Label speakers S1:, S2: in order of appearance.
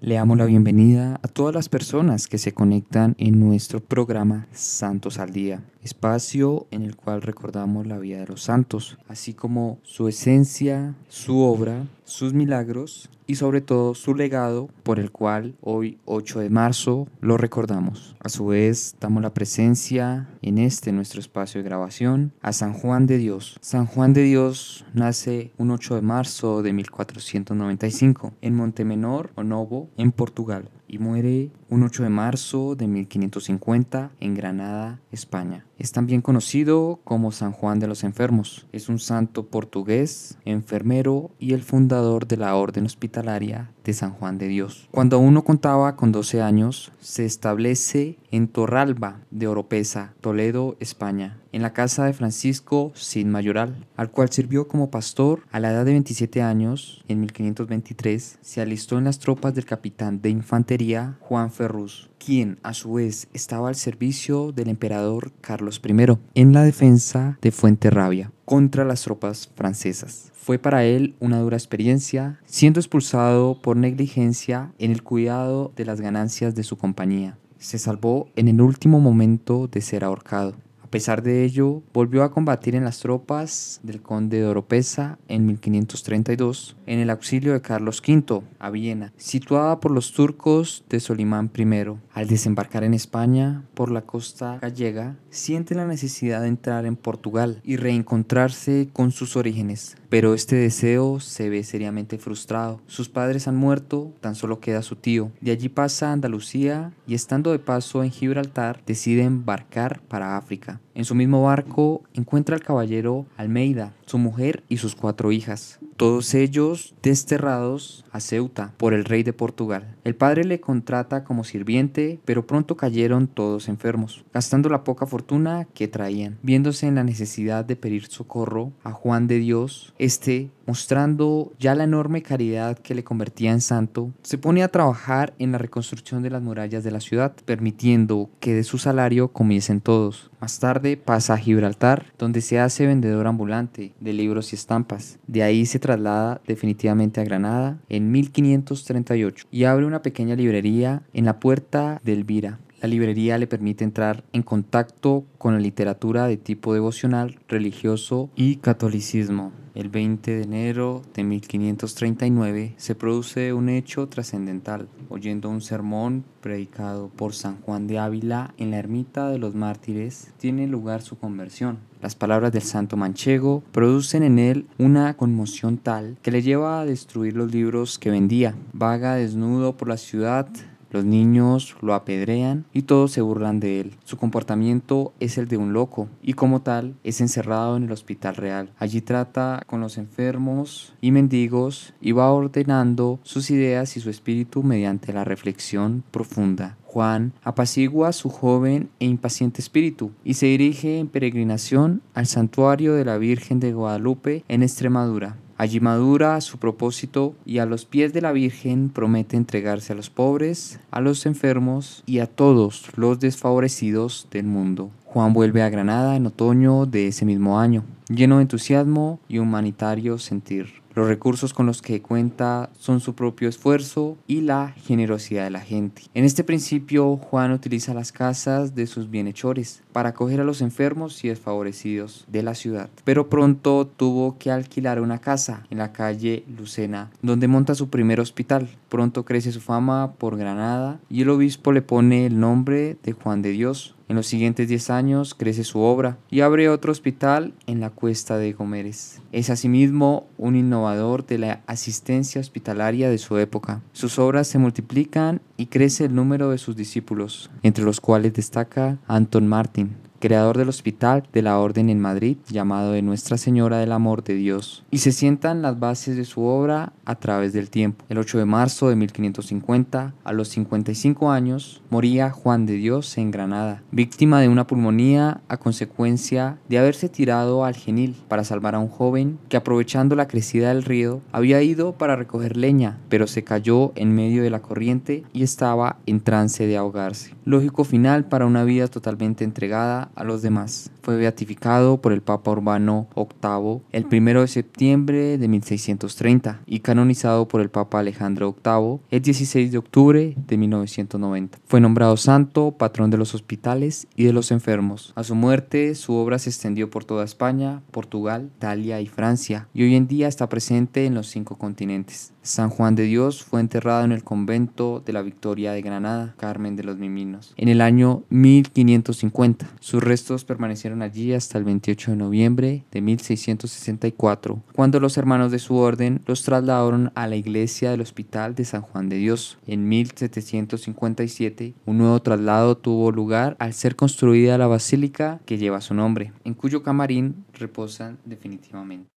S1: Le damos la bienvenida a todas las personas que se conectan en nuestro programa Santos al Día, espacio en el cual recordamos la vida de los santos, así como su esencia, su obra, sus milagros y sobre todo su legado por el cual hoy 8 de marzo lo recordamos. A su vez damos la presencia en este nuestro espacio de grabación a San Juan de Dios. San Juan de Dios nace un 8 de marzo de 1495 en Montemenor, Onovo, en Portugal y muere un 8 de marzo de 1550 en Granada, España. Es también conocido como San Juan de los Enfermos. Es un santo portugués, enfermero y el fundador de la Orden Hospitalaria de San Juan de Dios. Cuando uno contaba con 12 años, se establece en Torralba de Oropesa, Toledo, España, en la casa de Francisco Sin Mayoral, al cual sirvió como pastor a la edad de 27 años, en 1523, se alistó en las tropas del capitán de infantería Juan Ferrus, quien a su vez estaba al servicio del emperador Carlos I en la defensa de Fuenterrabia contra las tropas francesas. Fue para él una dura experiencia, siendo expulsado por negligencia en el cuidado de las ganancias de su compañía. Se salvó en el último momento de ser ahorcado. A pesar de ello, volvió a combatir en las tropas del conde de Oropesa en 1532, en el auxilio de Carlos V a Viena, situada por los turcos de Solimán I. Al desembarcar en España por la costa gallega, siente la necesidad de entrar en Portugal y reencontrarse con sus orígenes, pero este deseo se ve seriamente frustrado. Sus padres han muerto, tan solo queda su tío. De allí pasa a Andalucía y estando de paso en Gibraltar, decide embarcar para África. En su mismo barco encuentra al caballero Almeida, su mujer y sus cuatro hijas, todos ellos desterrados a Ceuta por el rey de Portugal. El padre le contrata como sirviente, pero pronto cayeron todos enfermos, gastando la poca fortuna que traían, viéndose en la necesidad de pedir socorro a Juan de Dios, este mostrando ya la enorme caridad que le convertía en santo, se pone a trabajar en la reconstrucción de las murallas de la ciudad, permitiendo que de su salario comiesen todos. Más tarde pasa a Gibraltar, donde se hace vendedor ambulante de libros y estampas. De ahí se traslada definitivamente a Granada en 1538 y abre una pequeña librería en la puerta del Elvira, la librería le permite entrar en contacto con la literatura de tipo devocional, religioso y catolicismo. El 20 de enero de 1539 se produce un hecho trascendental, oyendo un sermón predicado por San Juan de Ávila en la ermita de los mártires, tiene lugar su conversión. Las palabras del santo manchego producen en él una conmoción tal que le lleva a destruir los libros que vendía. Vaga desnudo por la ciudad, los niños lo apedrean y todos se burlan de él. Su comportamiento es el de un loco y como tal es encerrado en el hospital real. Allí trata con los enfermos y mendigos y va ordenando sus ideas y su espíritu mediante la reflexión profunda. Juan apacigua su joven e impaciente espíritu y se dirige en peregrinación al santuario de la Virgen de Guadalupe en Extremadura. Allí madura su propósito y a los pies de la Virgen promete entregarse a los pobres, a los enfermos y a todos los desfavorecidos del mundo. Juan vuelve a Granada en otoño de ese mismo año, lleno de entusiasmo y humanitario sentir. Los recursos con los que cuenta son su propio esfuerzo y la generosidad de la gente. En este principio, Juan utiliza las casas de sus bienhechores para acoger a los enfermos y desfavorecidos de la ciudad. Pero pronto tuvo que alquilar una casa en la calle Lucena, donde monta su primer hospital. Pronto crece su fama por Granada y el obispo le pone el nombre de Juan de Dios. En los siguientes 10 años crece su obra y abre otro hospital en la Cuesta de Gomérez. Es asimismo un innovador de la asistencia hospitalaria de su época. Sus obras se multiplican y crece el número de sus discípulos, entre los cuales destaca Anton Martín creador del hospital de la Orden en Madrid, llamado de Nuestra Señora del Amor de Dios, y se sientan las bases de su obra a través del tiempo. El 8 de marzo de 1550, a los 55 años, moría Juan de Dios en Granada, víctima de una pulmonía a consecuencia de haberse tirado al genil para salvar a un joven que aprovechando la crecida del río había ido para recoger leña, pero se cayó en medio de la corriente y estaba en trance de ahogarse. Lógico final para una vida totalmente entregada a los demás. Fue beatificado por el Papa Urbano VIII el 1 de septiembre de 1630 y canonizado por el Papa Alejandro VIII el 16 de octubre de 1990. Fue nombrado santo, patrón de los hospitales y de los enfermos. A su muerte, su obra se extendió por toda España, Portugal, Italia y Francia, y hoy en día está presente en los cinco continentes. San Juan de Dios fue enterrado en el convento de la Victoria de Granada, Carmen de los Miminos, en el año 1550. Su sus restos permanecieron allí hasta el 28 de noviembre de 1664, cuando los hermanos de su orden los trasladaron a la iglesia del Hospital de San Juan de Dios. En 1757, un nuevo traslado tuvo lugar al ser construida la basílica que lleva su nombre, en cuyo camarín reposan definitivamente.